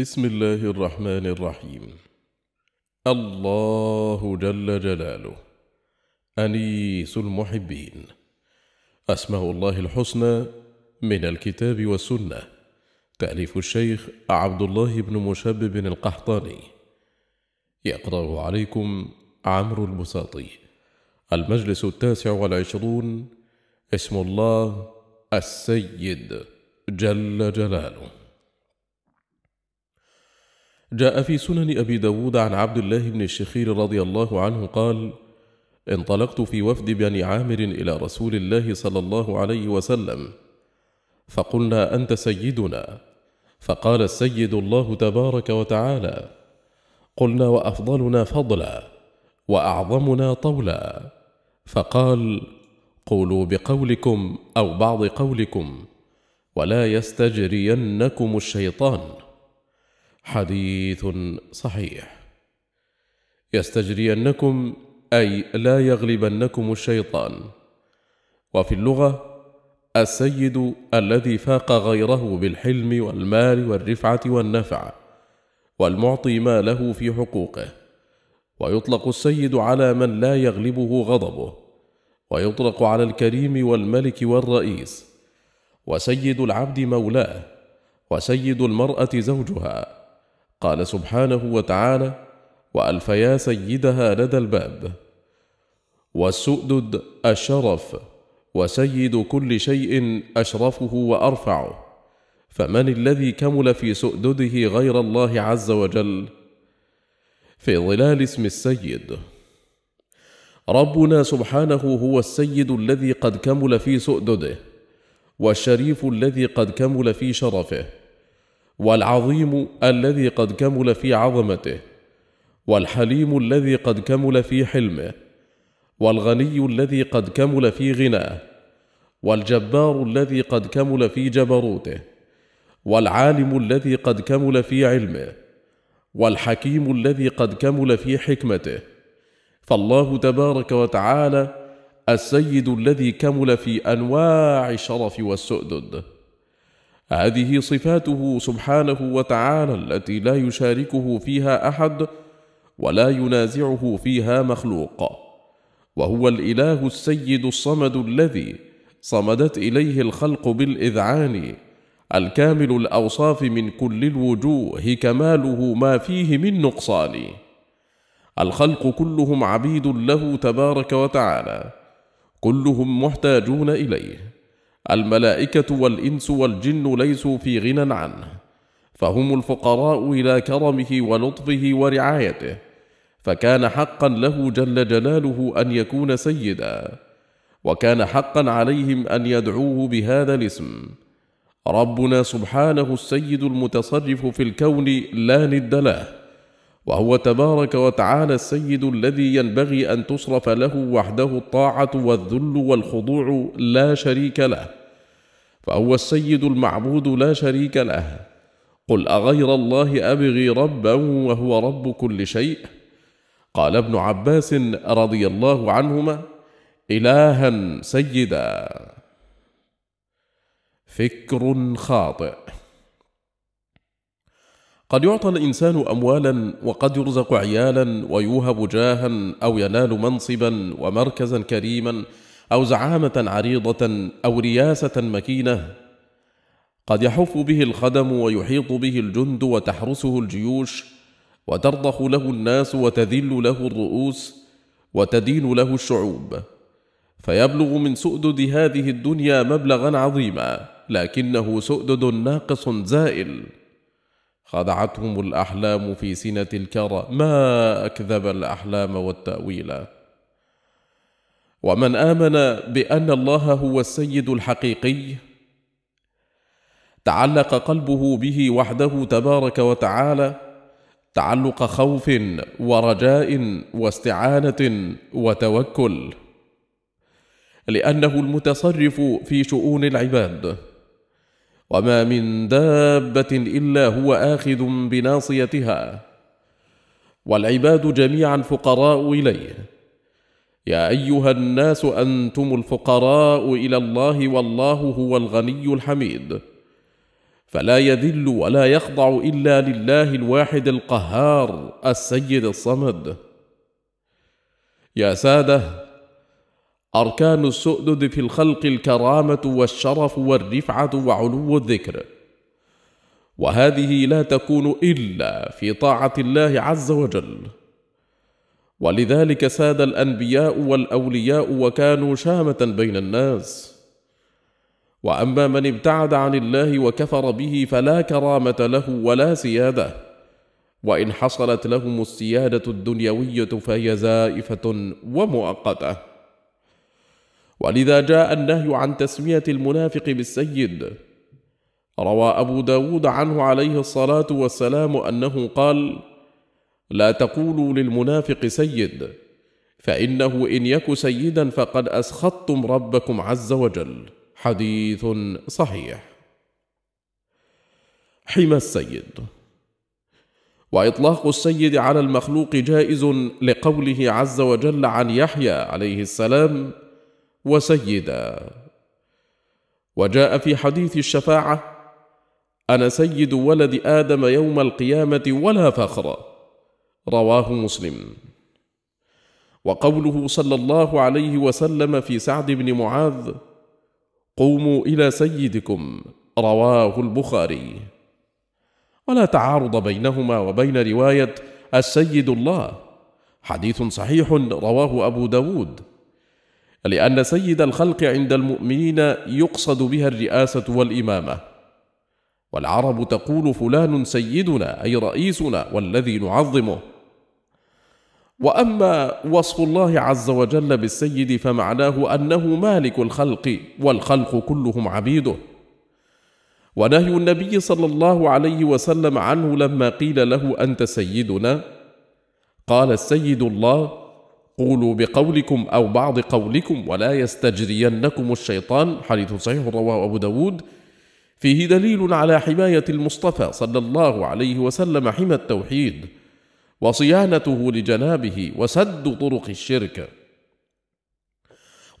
بسم الله الرحمن الرحيم الله جل جلاله أنيس المحبين أسماء الله الحسنى من الكتاب والسنة تأليف الشيخ عبد الله بن مشب بن القحطاني يقرأ عليكم عمرو البساطي المجلس التاسع والعشرون اسم الله السيد جل جلاله جاء في سنن أبي داود عن عبد الله بن الشخير رضي الله عنه قال انطلقت في وفد بني عامر إلى رسول الله صلى الله عليه وسلم فقلنا أنت سيدنا فقال السيد الله تبارك وتعالى قلنا وأفضلنا فضلا وأعظمنا طولا فقال قولوا بقولكم أو بعض قولكم ولا يستجرينكم الشيطان حديث صحيح يستجرينكم أي لا يغلبنكم الشيطان وفي اللغة السيد الذي فاق غيره بالحلم والمال والرفعة والنفع والمعطي ما له في حقوقه ويطلق السيد على من لا يغلبه غضبه ويطلق على الكريم والملك والرئيس وسيد العبد مولاه وسيد المرأة زوجها قال سبحانه وتعالى والف يا سيدها لدى الباب والسؤدد الشرف وسيد كل شيء اشرفه وارفعه فمن الذي كمل في سؤدده غير الله عز وجل في ظلال اسم السيد ربنا سبحانه هو السيد الذي قد كمل في سؤدده والشريف الذي قد كمل في شرفه والعظيم الذي قد كمل في عظمته والحليم الذي قد كمل في حلمه والغني الذي قد كمل في غناه والجبار الذي قد كمل في جبروته والعالم الذي قد كمل في علمه والحكيم الذي قد كمل في حكمته فالله تبارك وتعالى السيد الذي كمل في انواع الشرف والسؤدد هذه صفاته سبحانه وتعالى التي لا يشاركه فيها احد ولا ينازعه فيها مخلوق وهو الاله السيد الصمد الذي صمدت اليه الخلق بالاذعان الكامل الاوصاف من كل الوجوه كماله ما فيه من نقصان الخلق كلهم عبيد له تبارك وتعالى كلهم محتاجون اليه الملائكة والإنس والجن ليسوا في غنى عنه فهم الفقراء إلى كرمه ولطفه ورعايته فكان حقا له جل جلاله أن يكون سيدا وكان حقا عليهم أن يدعوه بهذا الاسم ربنا سبحانه السيد المتصرف في الكون لا ند له وهو تبارك وتعالى السيد الذي ينبغي ان تصرف له وحده الطاعه والذل والخضوع لا شريك له فهو السيد المعبود لا شريك له قل اغير الله ابغي ربا وهو رب كل شيء قال ابن عباس رضي الله عنهما الها سيدا فكر خاطئ قد يعطى الإنسان أموالا وقد يرزق عيالا ويوهب جاها أو ينال منصبا ومركزا كريما أو زعامة عريضة أو رياسة مكينة قد يحف به الخدم ويحيط به الجند وتحرسه الجيوش وترضخ له الناس وتذل له الرؤوس وتدين له الشعوب فيبلغ من سؤدد هذه الدنيا مبلغا عظيما لكنه سؤدد ناقص زائل خدعتهم الأحلام في سنة الكرى ما أكذب الأحلام والتأويلا ومن آمن بأن الله هو السيد الحقيقي تعلق قلبه به وحده تبارك وتعالى تعلق خوف ورجاء واستعانة وتوكل لأنه المتصرف في شؤون العباد وما من دابه الا هو اخذ بناصيتها والعباد جميعا فقراء اليه يا ايها الناس انتم الفقراء الى الله والله هو الغني الحميد فلا يذل ولا يخضع الا لله الواحد القهار السيد الصمد يا ساده أركان السؤدد في الخلق الكرامة والشرف والرفعة وعلو الذكر وهذه لا تكون إلا في طاعة الله عز وجل ولذلك ساد الأنبياء والأولياء وكانوا شامة بين الناس وأما من ابتعد عن الله وكفر به فلا كرامة له ولا سيادة وإن حصلت لهم السيادة الدنيوية فهي زائفة ومؤقته ولذا جاء النهي عن تسمية المنافق بالسيد روى أبو داود عنه عليه الصلاة والسلام أنه قال لا تقولوا للمنافق سيد فإنه إن يك سيدا فقد أسخطتم ربكم عز وجل حديث صحيح حمى السيد واطلاق السيد على المخلوق جائز لقوله عز وجل عن يحيى عليه السلام وسيدا وجاء في حديث الشفاعه انا سيد ولد ادم يوم القيامه ولا فخر رواه مسلم وقوله صلى الله عليه وسلم في سعد بن معاذ قوموا الى سيدكم رواه البخاري ولا تعارض بينهما وبين روايه السيد الله حديث صحيح رواه ابو داود لأن سيد الخلق عند المؤمنين يقصد بها الرئاسة والإمامة والعرب تقول فلان سيدنا أي رئيسنا والذي نعظمه واما وصف الله عز وجل بالسيد فمعناه انه مالك الخلق والخلق كلهم عبيده ونهي النبي صلى الله عليه وسلم عنه لما قيل له انت سيدنا قال السيد الله قولوا بقولكم أو بعض قولكم ولا يستجرينكم الشيطان حديث صحيح رواه أبو داود فيه دليل على حماية المصطفى صلى الله عليه وسلم حمى التوحيد وصيانته لجنابه وسد طرق الشرك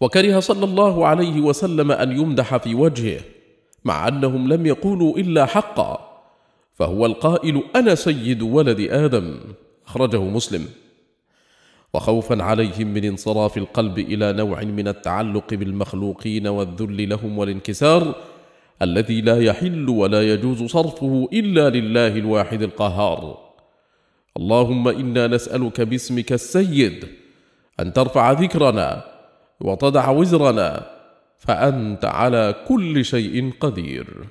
وكره صلى الله عليه وسلم أن يمدح في وجهه مع أنهم لم يقولوا إلا حقا فهو القائل أنا سيد ولد آدم أخرجه مسلم وخوفا عليهم من انصراف القلب إلى نوع من التعلق بالمخلوقين والذل لهم والانكسار الذي لا يحل ولا يجوز صرفه إلا لله الواحد القهار اللهم إنا نسألك باسمك السيد أن ترفع ذكرنا وتضع وزرنا فأنت على كل شيء قدير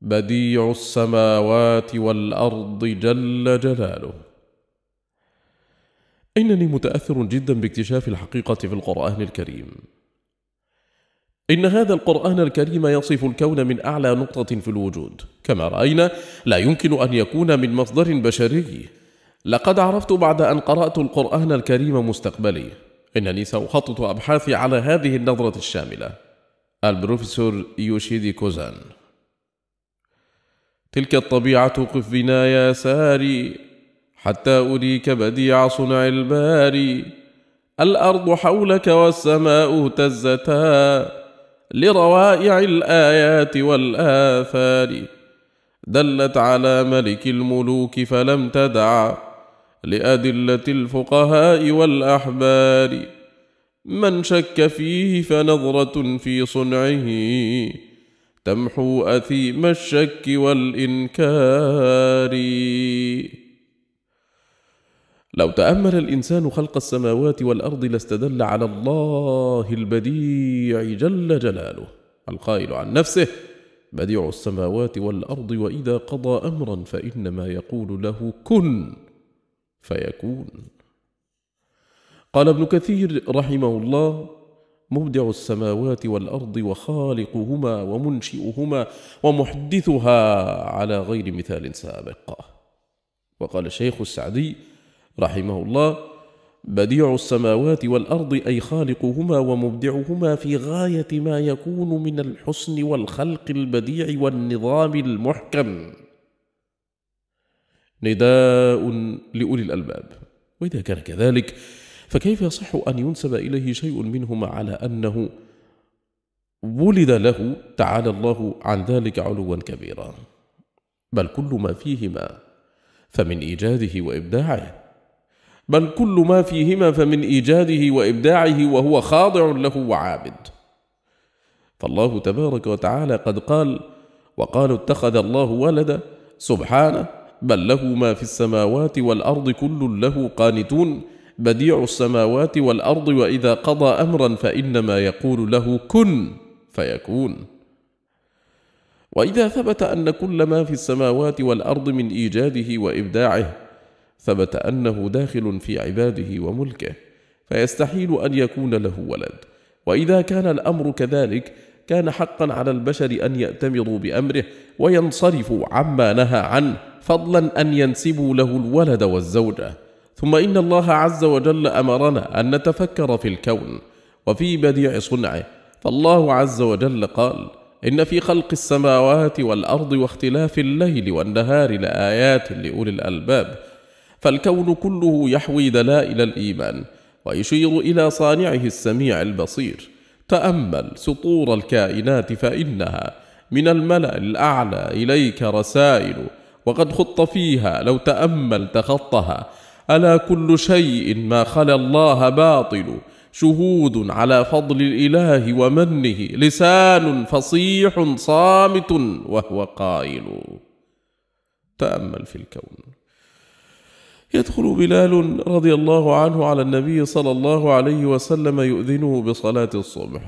بديع السماوات والأرض جل جلاله إنني متأثر جدا باكتشاف الحقيقة في القرآن الكريم إن هذا القرآن الكريم يصف الكون من أعلى نقطة في الوجود كما رأينا لا يمكن أن يكون من مصدر بشري لقد عرفت بعد أن قرأت القرآن الكريم مستقبلي إنني سأخطط أبحاثي على هذه النظرة الشاملة البروفيسور يوشيدي كوزان تلك الطبيعة قف بنا يا ساري حتى أريك بديع صنع الباري الأرض حولك والسماء تزتا لروائع الآيات والآثار دلت على ملك الملوك فلم تدع لأدلة الفقهاء والأحبار من شك فيه فنظرة في صنعه تمحو أثيم الشك والإنكار لو تامل الانسان خلق السماوات والارض لاستدل على الله البديع جل جلاله القائل عن نفسه بديع السماوات والارض واذا قضى امرا فانما يقول له كن فيكون قال ابن كثير رحمه الله مبدع السماوات والارض وخالقهما ومنشئهما ومحدثها على غير مثال سابق وقال الشيخ السعدي رحمه الله بديع السماوات والارض اي خالقهما ومبدعهما في غايه ما يكون من الحسن والخلق البديع والنظام المحكم نداء لاولي الالباب واذا كان كذلك فكيف يصح ان ينسب اليه شيء منهما على انه ولد له تعالى الله عن ذلك علوا كبيرا بل كل ما فيهما فمن ايجاده وابداعه بل كل ما فيهما فمن إيجاده وإبداعه وهو خاضع له وعابد فالله تبارك وتعالى قد قال وقالوا اتخذ الله ولدا سبحانه بل له ما في السماوات والأرض كل له قانتون بديع السماوات والأرض وإذا قضى أمرا فإنما يقول له كن فيكون وإذا ثبت أن كل ما في السماوات والأرض من إيجاده وإبداعه ثبت أنه داخل في عباده وملكه فيستحيل أن يكون له ولد وإذا كان الأمر كذلك كان حقا على البشر أن يأتمروا بأمره وينصرفوا عما نهى عنه فضلا أن ينسبوا له الولد والزوجة ثم إن الله عز وجل أمرنا أن نتفكر في الكون وفي بديع صنعه فالله عز وجل قال إن في خلق السماوات والأرض واختلاف الليل والنهار لآيات لأولي الألباب فالكون كله يحوي دلائل الإيمان ويشير إلى صانعه السميع البصير تأمل سطور الكائنات فإنها من الملأ الأعلى إليك رسائل وقد خط فيها لو تأملت خطها ألا كل شيء ما خلا الله باطل شهود على فضل الإله ومنه لسان فصيح صامت وهو قائل تأمل في الكون يدخل بلال رضي الله عنه على النبي صلى الله عليه وسلم يؤذنه بصلاة الصبح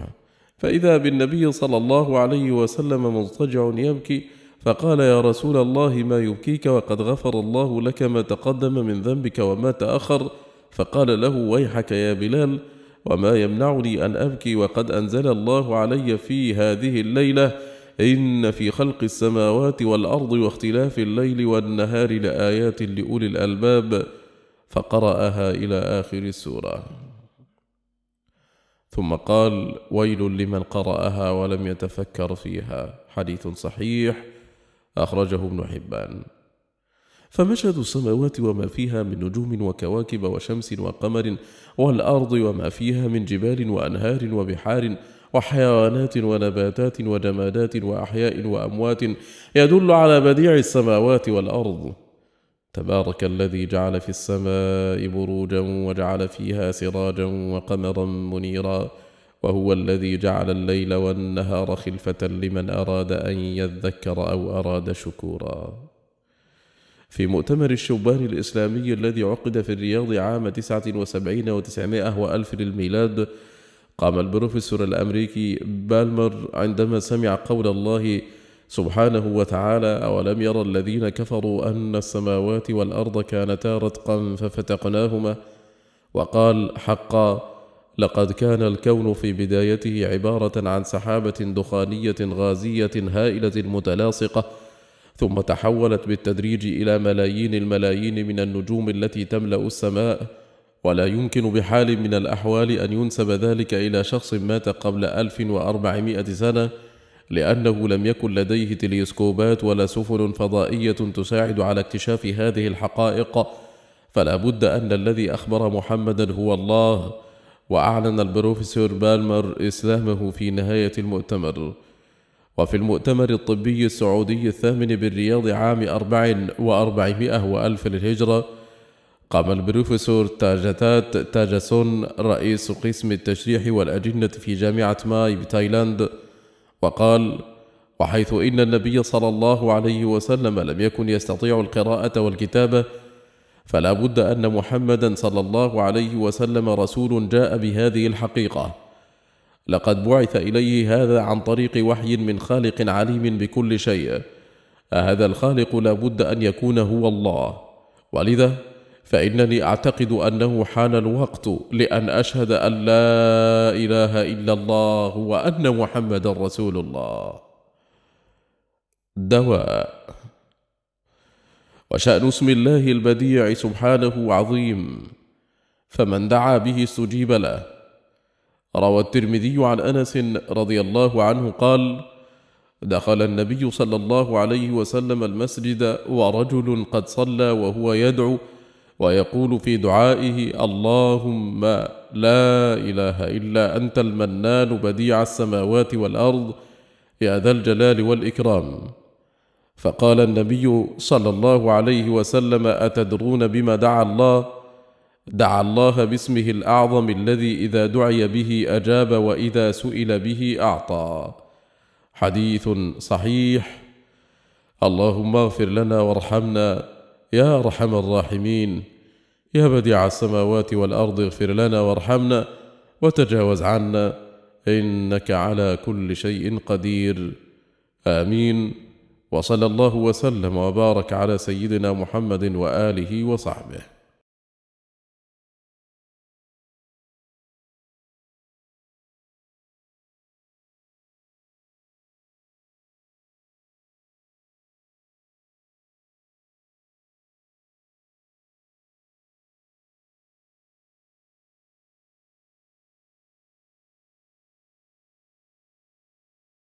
فإذا بالنبي صلى الله عليه وسلم مضطجع يبكي فقال يا رسول الله ما يبكيك وقد غفر الله لك ما تقدم من ذنبك وما تأخر فقال له ويحك يا بلال وما يمنعني أن أبكي وقد أنزل الله علي في هذه الليلة إن في خلق السماوات والأرض واختلاف الليل والنهار لآيات لأولي الألباب فقرأها إلى آخر السورة ثم قال ويل لمن قرأها ولم يتفكر فيها حديث صحيح أخرجه ابن حبان فمشهد السماوات وما فيها من نجوم وكواكب وشمس وقمر والأرض وما فيها من جبال وأنهار وبحار وحيوانات ونباتات وجمادات وأحياء وأموات يدل على بديع السماوات والأرض تبارك الذي جعل في السماء بروجا وجعل فيها سراجا وقمرا منيرا وهو الذي جعل الليل والنهار خلفة لمن أراد أن يذكر أو أراد شكورا. في مؤتمر الشبان الإسلامي الذي عقد في الرياض عام 79 و900 وألف للميلاد قام البروفيسور الأمريكي بالمر عندما سمع قول الله سبحانه وتعالى أولم يرى الذين كفروا أن السماوات والأرض كانتا رتقا ففتقناهما وقال حقا لقد كان الكون في بدايته عبارة عن سحابة دخانية غازية هائلة متلاصقة ثم تحولت بالتدريج إلى ملايين الملايين من النجوم التي تملأ السماء ولا يمكن بحال من الأحوال أن ينسب ذلك إلى شخص مات قبل 1400 سنة لأنه لم يكن لديه تلسكوبات ولا سفن فضائية تساعد على اكتشاف هذه الحقائق فلا بد أن الذي أخبر محمدا هو الله وأعلن البروفيسور بالمر إسلامه في نهاية المؤتمر وفي المؤتمر الطبي السعودي الثامن بالرياض عام أربع وأربعمائة وألف للهجرة قام البروفيسور تاجتات تاجسون رئيس قسم التشريح والأجنة في جامعة ماي بتايلاند وقال وحيث إن النبي صلى الله عليه وسلم لم يكن يستطيع القراءة والكتابة فلا بد أن محمدا صلى الله عليه وسلم رسول جاء بهذه الحقيقة لقد بعث إليه هذا عن طريق وحي من خالق عليم بكل شيء هذا الخالق لا بد أن يكون هو الله ولذا فانني اعتقد انه حان الوقت لان اشهد ان لا اله الا الله وان محمدا رسول الله دواء وشان اسم الله البديع سبحانه عظيم فمن دعا به استجيب له روى الترمذي عن انس رضي الله عنه قال دخل النبي صلى الله عليه وسلم المسجد ورجل قد صلى وهو يدعو ويقول في دعائه اللهم لا اله الا انت المنان بديع السماوات والارض يا ذا الجلال والاكرام فقال النبي صلى الله عليه وسلم اتدرون بما دعا الله دعا الله باسمه الاعظم الذي اذا دعي به اجاب واذا سئل به اعطى حديث صحيح اللهم اغفر لنا وارحمنا يا أرحم الراحمين يا بديع السماوات والأرض اغفر لنا وارحمنا وتجاوز عنا إنك على كل شيء قدير آمين وصلى الله وسلم وبارك على سيدنا محمد وآله وصحبه